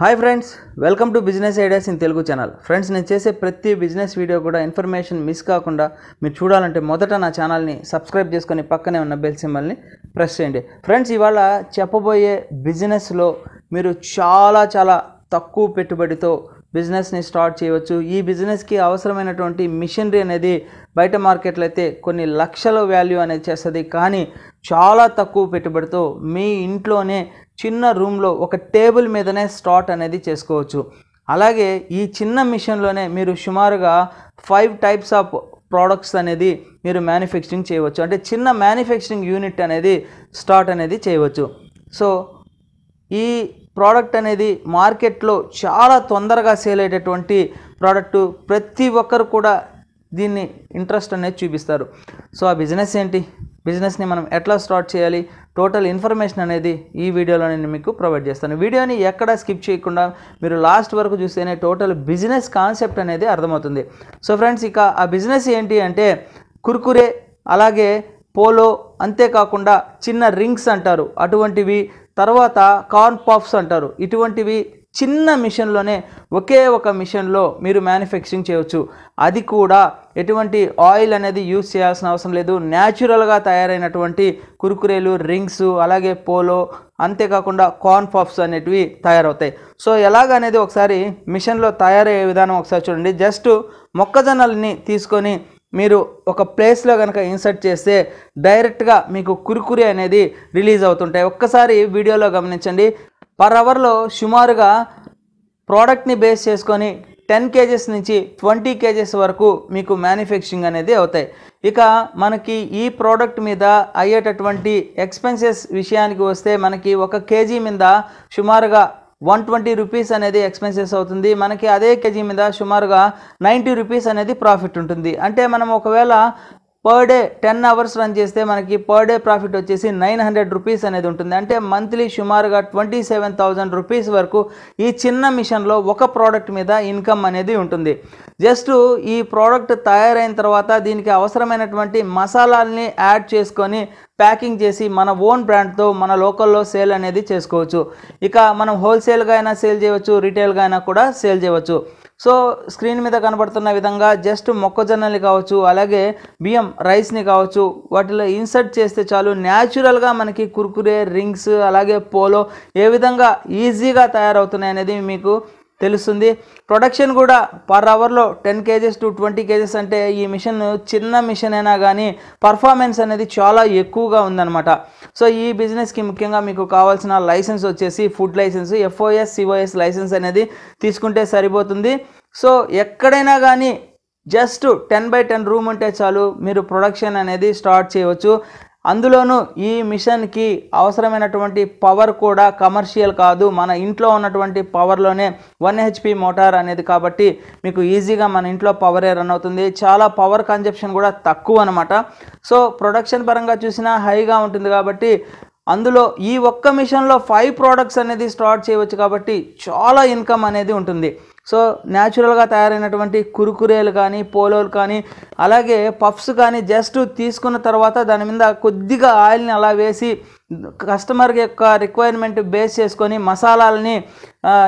hi friends welcome to business ideas in Telugu channel friends నేను చేసే ప్రతి బిజినెస్ వీడియో కూడా ఇన్ఫర్మేషన్ మిస్ కాకుండా మీరు చూడాలంటే మొదట నా ఛానల్ని సబ్స్క్రైబ్ చేసుకొని పక్కనే ఉన్న బెల్ సింబల్ని ప్రెస్ చేయండి ఫ్రెండ్స్ ఇవాళ చెప్పబోయే బిజినెస్లో మీరు చాలా చాలా తక్కువ పెట్టుబడితో బిజినెస్ని స్టార్ట్ చేయవచ్చు ఈ బిజినెస్కి అవసరమైనటువంటి మిషనరీ అనేది బయట మార్కెట్లో అయితే కొన్ని లక్షల వాల్యూ అనేది చేస్తుంది కానీ చాలా తక్కువ పెట్టుబడితో మీ ఇంట్లోనే చిన్న రూమ్లో ఒక టేబుల్ మీదనే స్టార్ట్ అనేది చేసుకోవచ్చు అలాగే ఈ చిన్న మిషన్లోనే మీరు సుమారుగా ఫైవ్ టైప్స్ ఆఫ్ ప్రోడక్ట్స్ అనేది మీరు మ్యానుఫ్యాక్చరింగ్ చేయవచ్చు అంటే చిన్న మ్యానుఫ్యాక్చరింగ్ యూనిట్ అనేది స్టార్ట్ అనేది చేయవచ్చు సో ఈ ప్రోడక్ట్ అనేది మార్కెట్లో చాలా తొందరగా సేల్ అయ్యేటటువంటి ప్రోడక్ట్ ప్రతి ఒక్కరు కూడా దీన్ని ఇంట్రెస్ట్ అనేది చూపిస్తారు సో ఆ బిజినెస్ ఏంటి బిజినెస్ని మనం ఎట్లా స్టార్ట్ చేయాలి టోటల్ ఇన్ఫర్మేషన్ అనేది ఈ వీడియోలో నేను మీకు ప్రొవైడ్ చేస్తాను వీడియోని ఎక్కడ స్కిప్ చేయకుండా మీరు లాస్ట్ వరకు చూస్తేనే టోటల్ బిజినెస్ కాన్సెప్ట్ అనేది అర్థమవుతుంది సో ఫ్రెండ్స్ ఇక ఆ బిజినెస్ ఏంటి అంటే కుర్కురే అలాగే పోలో అంతేకాకుండా చిన్న రింగ్స్ అంటారు అటువంటివి తర్వాత కార్న్ పాప్స్ అంటారు ఇటువంటివి చిన్న మిషన్లోనే ఒకే ఒక మిషన్లో మీరు మ్యానుఫ్యాక్చరింగ్ చేయవచ్చు అది కూడా ఎటువంటి ఆయిల్ అనేది యూజ్ చేయాల్సిన అవసరం లేదు న్యాచురల్గా తయారైనటువంటి కురుకురేలు రింగ్స్ అలాగే పోలో అంతేకాకుండా కార్న్ పాప్స్ అనేటివి తయారవుతాయి సో ఎలాగనేది ఒకసారి మిషన్లో తయారయ్యే విధానం ఒకసారి చూడండి జస్ట్ మొక్కజొన్నల్ని తీసుకొని మీరు ఒక ప్లేస్లో కనుక ఇన్సర్ట్ చేస్తే డైరెక్ట్గా మీకు కురికురి అనేది రిలీజ్ అవుతుంటాయి ఒక్కసారి వీడియోలో గమనించండి పర్ అవర్లో సుమారుగా ప్రోడక్ట్ని బేస్ చేసుకొని టెన్ కేజెస్ నుంచి ట్వంటీ కేజెస్ వరకు మీకు మ్యానుఫ్యాక్చరింగ్ అనేది అవుతాయి ఇక మనకి ఈ ప్రోడక్ట్ మీద అయ్యేటటువంటి ఎక్స్పెన్సెస్ విషయానికి వస్తే మనకి ఒక కేజీ మీద సుమారుగా వన్ ట్వంటీ రూపీస్ అనేది ఎక్స్పెన్సెస్ అవుతుంది మనకి అదే కేజీ మీద సుమారుగా నైంటీ రూపీస్ అనేది ప్రాఫిట్ ఉంటుంది అంటే మనం ఒకవేళ per day ten hours run చేస్తే మనకి పర్ డే ప్రాఫిట్ వచ్చేసి నైన్ హండ్రెడ్ రూపీస్ అనేది ఉంటుంది అంటే మంత్లీ సుమారుగా ట్వంటీ సెవెన్ థౌజండ్ రూపీస్ వరకు ఈ చిన్న మిషన్లో ఒక ప్రోడక్ట్ మీద ఇన్కమ్ అనేది ఉంటుంది జస్ట్ ఈ ప్రోడక్ట్ తయారైన తర్వాత దీనికి అవసరమైనటువంటి మసాలాల్ని యాడ్ చేసుకొని ప్యాకింగ్ చేసి మన ఓన్ బ్రాండ్తో మన లోకల్లో సేల్ అనేది చేసుకోవచ్చు ఇక మనం హోల్సేల్గా అయినా సేల్ చేయవచ్చు రీటైల్గా అయినా కూడా సేల్ చేయవచ్చు సో స్క్రీన్ మీద కనబడుతున్న విధంగా జస్ట్ మొక్కజొన్నలు కావచ్చు అలాగే బియ్యం రైస్ని కావచ్చు వాటిలో ఇన్సర్ట్ చేస్తే చాలు న్యాచురల్గా మనకి కుర్కురే రింగ్స్ అలాగే పోలో ఏ విధంగా ఈజీగా తయారవుతున్నాయి అనేది మీకు తెలుస్తుంది ప్రొడక్షన్ కూడా పర్ అవర్లో ten KGs to twenty KGs అంటే ఈ మిషన్ చిన్న మిషన్ అయినా కానీ పర్ఫార్మెన్స్ అనేది చాలా ఎక్కువగా ఉందన్నమాట సో ఈ బిజినెస్కి ముఖ్యంగా మీకు కావాల్సిన లైసెన్స్ వచ్చేసి food license FoSCoS license అనేది తీసుకుంటే సరిపోతుంది సో ఎక్కడైనా కానీ just ten by ten room ఉంటే చాలు మీరు ప్రొడక్షన్ అనేది స్టార్ట్ చేయవచ్చు అందులోనూ ఈ మిషన్కి అవసరమైనటువంటి పవర్ కూడా కమర్షియల్ కాదు మన ఇంట్లో ఉన్నటువంటి పవర్లోనే వన్ హెచ్పి మోటార్ అనేది కాబట్టి మీకు ఈజీగా మన ఇంట్లో పవరే రన్ అవుతుంది చాలా పవర్ కన్జప్షన్ కూడా తక్కువ అనమాట సో ప్రొడక్షన్ పరంగా చూసినా హైగా ఉంటుంది కాబట్టి అందులో ఈ ఒక్క మిషన్లో ఫైవ్ ప్రోడక్ట్స్ అనేది స్టార్ట్ చేయవచ్చు కాబట్టి చాలా ఇన్కమ్ అనేది ఉంటుంది సో న్యాచురల్గా తయారైనటువంటి కురుకురేలు కానీ పోలోలు కానీ అలాగే పఫ్స్ కానీ జస్ట్ తీసుకున్న తర్వాత దాని మీద కొద్దిగా ఆయిల్ని అలా వేసి కస్టమర్ యొక్క రిక్వైర్మెంట్ బేస్ చేసుకొని మసాలాలని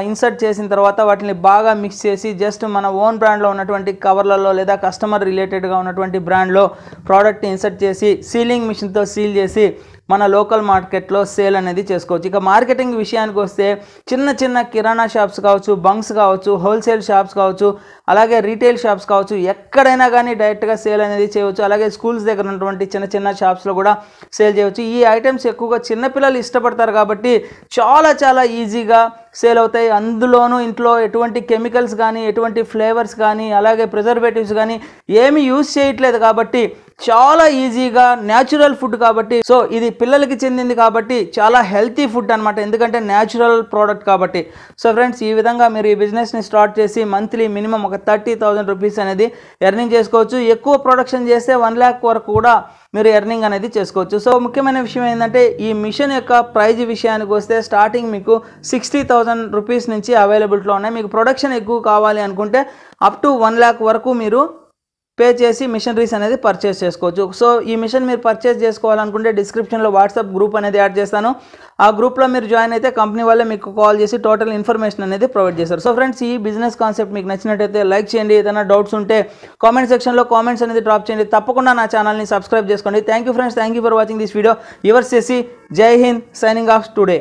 ఇన్సర్ట్ చేసిన తర్వాత వాటిని బాగా మిక్స్ చేసి జస్ట్ మన ఓన్ బ్రాండ్లో ఉన్నటువంటి కవర్లలో లేదా కస్టమర్ రిలేటెడ్గా ఉన్నటువంటి బ్రాండ్లో ప్రోడక్ట్ని ఇన్సర్ట్ చేసి సీలింగ్ మిషన్తో సీల్ చేసి మన లోకల్ మార్కెట్లో సేల్ అనేది చేసుకోవచ్చు ఇక మార్కెటింగ్ విషయానికి వస్తే చిన్న చిన్న కిరాణా షాప్స్ కావచ్చు బంక్స్ కావచ్చు హోల్సేల్ షాప్స్ కావచ్చు అలాగే రీటైల్ షాప్స్ కావచ్చు ఎక్కడైనా కానీ డైరెక్ట్గా సేల్ అనేది చేయవచ్చు అలాగే స్కూల్స్ దగ్గర ఉన్నటువంటి చిన్న చిన్న షాప్స్లో కూడా సేల్ చేయవచ్చు ఈ ఐటమ్స్ ఎక్కువగా చిన్నపిల్లలు ఇష్టపడతారు కాబట్టి చాలా చాలా ఈజీగా సేల్ అవుతాయి అందులోనూ ఇంట్లో ఎటువంటి కెమికల్స్ కానీ ఎటువంటి ఫ్లేవర్స్ కానీ అలాగే ప్రిజర్వేటివ్స్ కానీ ఏమి యూజ్ చేయట్లేదు కాబట్టి చాలా ఈజీగా న్యాచురల్ ఫుడ్ కాబట్టి సో ఇది పిల్లలకి చెందింది కాబట్టి చాలా హెల్తీ ఫుడ్ అనమాట ఎందుకంటే న్యాచురల్ ప్రోడక్ట్ కాబట్టి సో ఫ్రెండ్స్ ఈ విధంగా మీరు ఈ బిజినెస్ని స్టార్ట్ చేసి మంత్లీ మినిమం ఒక థర్టీ థౌజండ్ రూపీస్ అనేది ఎర్నింగ్ చేసుకోవచ్చు ఎక్కువ ప్రొడక్షన్ చేస్తే వన్ ల్యాక్ వరకు కూడా మీరు ఎర్నింగ్ అనేది చేసుకోవచ్చు సో ముఖ్యమైన విషయం ఏంటంటే ఈ మిషన్ యొక్క ప్రైజ్ విషయానికి వస్తే స్టార్టింగ్ మీకు సిక్స్టీ థౌజండ్ రూపీస్ నుంచి అవైలబిలిటీలో ఉన్నాయి మీకు ప్రొడక్షన్ ఎక్కువ కావాలి అనుకుంటే అప్ టు వన్ ల్యాక్ వరకు మీరు పే చేసి మిషనరీస్ అనేది పర్చేస్ చేసుకోవచ్చు సో ఈ మిషన్ మీరు పర్చేస్ చేసుకోవాలనుకుంటే డిస్క్రిప్షన్లో వాట్సాప్ గ్రూప్ అనేది యాడ్ చేస్తాను ఆ గ్రూప్లో మీరు జాయిన్ అయితే కంపెనీ వాళ్ళే మీకు కాల్ చేసి టోటల్ ఇన్ఫర్మేషన్ అనేది ప్రొవైడ్ చేస్తారు సో ఫ్రెండ్స్ ఈ బిజినెస్ కాన్సెప్ట్ మీకు నచ్చినట్టయితే లైక్ చేయండి ఏదైనా డౌట్స్ ఉంటే కామెంట్ సెక్షన్లో కామెంట్స్ అనేది డ్రాప్ చేయండి తప్పకుండా నా ఛానల్ని సబ్స్క్రైబ్ చేసుకోండి thank you friends thank you for watching this video యువర్స్ చేసి Jai Hind signing off today